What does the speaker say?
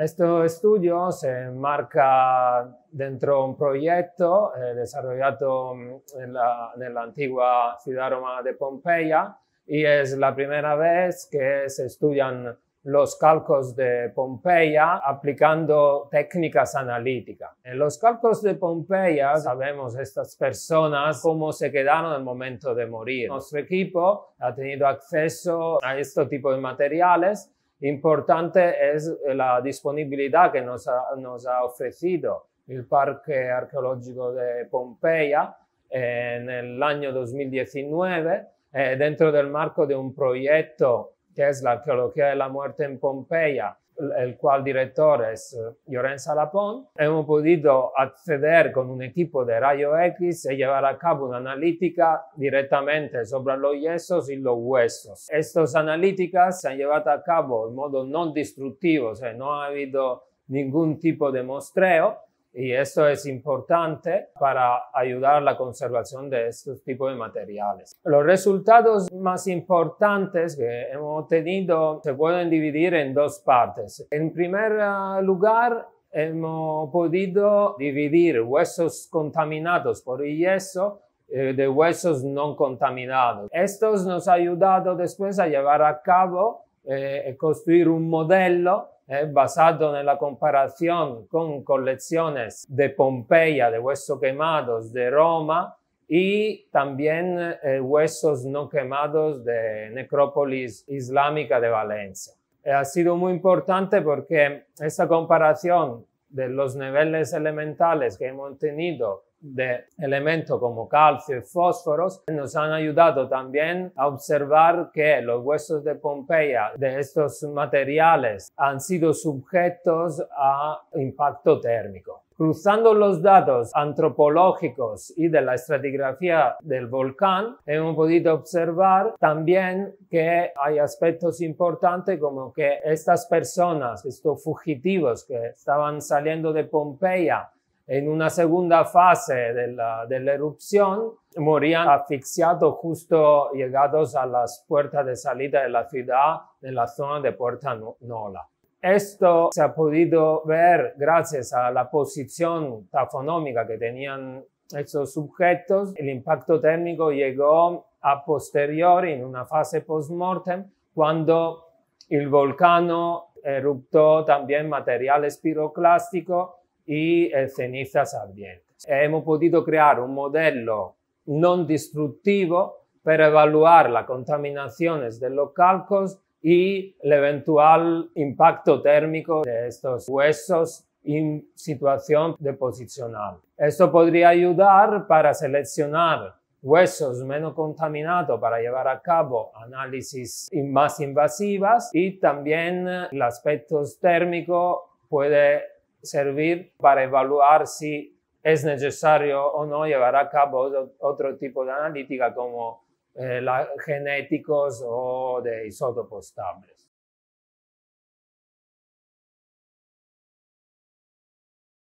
Este estudio se enmarca dentro de un proyecto eh, desarrollado mm, en la, antigua ciudad romana de Pompeya y es la primera vez que se estudian los calcos de Pompeya aplicando técnicas analíticas. En los calcos de Pompeya sabemos estas personas cómo se quedaron al momento de morir. Nuestro equipo ha tenido acceso a este tipo de materiales Importante es la disponibilidad que nos ha, nos ha ofrecido el Parque Arqueológico de Pompeya eh, nel año 2019 eh, dentro del marco de un proyecto que es la arqueología de la muerte en Pompeya el cual director es eh, Lorenzo Lapón, hemos podido acceder con un equipo de rayo X y llevar a cabo una analítica directamente sobre los yesos y los huesos. Estas analíticas se han llevado a cabo en modo no destructivo, o sea, no ha habido ningún tipo de mostreo, y esto es importante para ayudar a la conservación de estos tipos de materiales. Los resultados más importantes que hemos obtenido se pueden dividir en dos partes. En primer eh, lugar, hemos podido dividir huesos contaminados por yeso eh, de huesos no contaminados. Esto nos ha ayudado después a llevar a cabo, eh, construir un modelo eh, basado en la comparación con colecciones de Pompeya, de huesos quemados de Roma y también eh, huesos no quemados de necrópolis islámica de Valencia. Eh, ha sido muy importante porque esta comparación de los niveles elementales que hemos tenido de elementos como calcio y fósforos nos han ayudado también a observar que los huesos de Pompeya de estos materiales han sido sujetos a impacto térmico. Cruzando los datos antropológicos y de la estratigrafía del volcán, hemos podido observar también que hay aspectos importantes como que estas personas, estos fugitivos que estaban saliendo de Pompeya, en una segunda fase de la, erupción, morían asfixiados justo llegados a las puertas de salida de la ciudad en la zona de Puerta Nola. Esto se ha podido ver gracias a la posición tafonómica que tenían estos sujetos. El impacto térmico llegó a posteriori, en una fase post-mortem, cuando el volcán eruptó también material espiroclástico y eh, cenizas ardientes. Hemos podido crear un modelo no destructivo para evaluar las contaminaciones de los calcos y el eventual impacto térmico de estos huesos en situación deposicional. Esto podría ayudar para seleccionar huesos menos contaminados para llevar a cabo análisis más invasivas y también eh, el aspecto térmico puede servir para evaluar si es necesario o no llevar a cabo otro tipo de analítica como eh, la, genéticos o de isótopos estables.